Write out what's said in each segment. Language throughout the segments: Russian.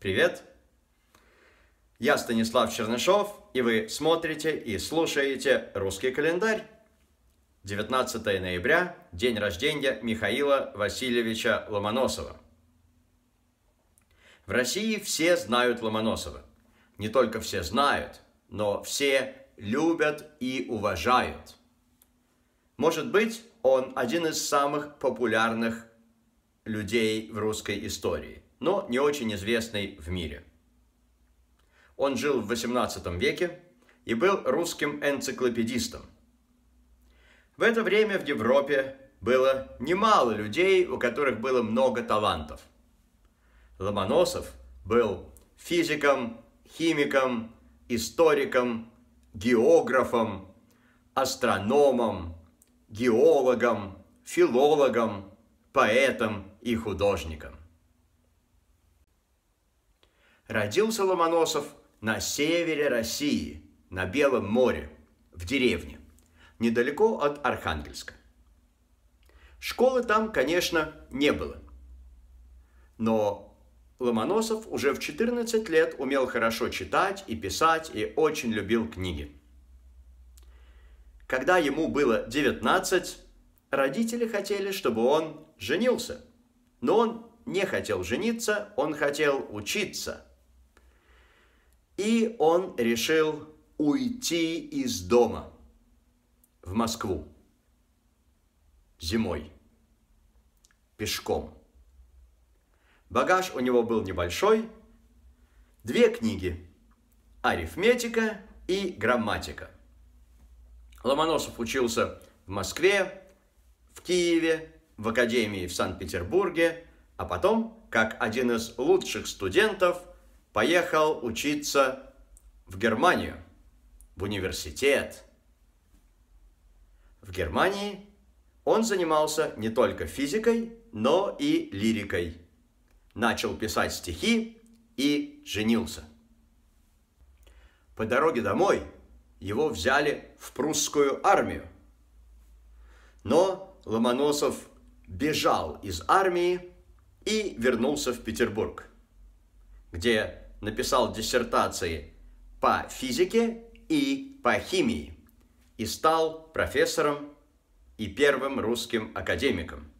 Привет! Я Станислав Чернышов, и вы смотрите и слушаете «Русский календарь». 19 ноября, день рождения Михаила Васильевича Ломоносова. В России все знают Ломоносова. Не только все знают, но все любят и уважают. Может быть, он один из самых популярных людей в русской истории – но не очень известный в мире. Он жил в XVIII веке и был русским энциклопедистом. В это время в Европе было немало людей, у которых было много талантов. Ломоносов был физиком, химиком, историком, географом, астрономом, геологом, филологом, поэтом и художником. Родился Ломоносов на севере России, на Белом море, в деревне, недалеко от Архангельска. Школы там, конечно, не было. Но Ломоносов уже в 14 лет умел хорошо читать и писать и очень любил книги. Когда ему было 19, родители хотели, чтобы он женился. Но он не хотел жениться, он хотел учиться – и он решил уйти из дома в Москву зимой пешком. Багаж у него был небольшой. Две книги. Арифметика и грамматика. Ломоносов учился в Москве, в Киеве, в Академии в Санкт-Петербурге, а потом, как один из лучших студентов – поехал учиться в Германию, в университет. В Германии он занимался не только физикой, но и лирикой. Начал писать стихи и женился. По дороге домой его взяли в прусскую армию. Но Ломоносов бежал из армии и вернулся в Петербург где написал диссертации по физике и по химии и стал профессором и первым русским академиком.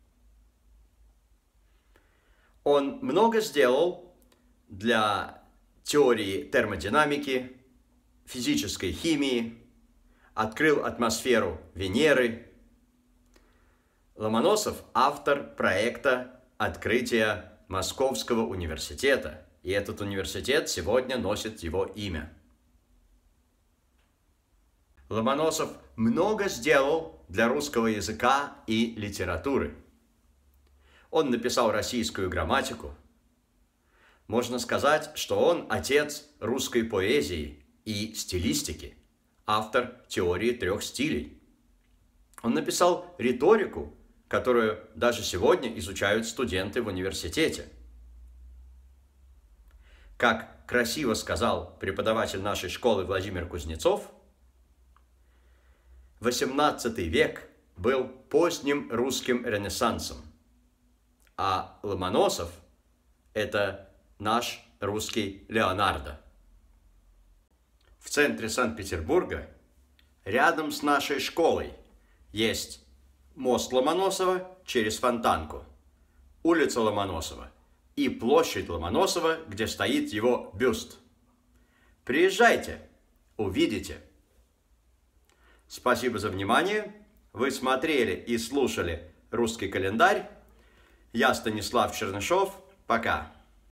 Он много сделал для теории термодинамики, физической химии, открыл атмосферу Венеры. Ломоносов – автор проекта открытия Московского университета – и этот университет сегодня носит его имя. Ломоносов много сделал для русского языка и литературы. Он написал российскую грамматику. Можно сказать, что он отец русской поэзии и стилистики, автор теории трех стилей. Он написал риторику, которую даже сегодня изучают студенты в университете – как красиво сказал преподаватель нашей школы Владимир Кузнецов, 18 век был поздним русским ренессансом, а Ломоносов – это наш русский Леонардо. В центре Санкт-Петербурга, рядом с нашей школой, есть мост Ломоносова через Фонтанку, улица Ломоносова – и площадь Ломоносова, где стоит его бюст. Приезжайте, увидите. Спасибо за внимание. Вы смотрели и слушали «Русский календарь». Я Станислав Чернышов. Пока.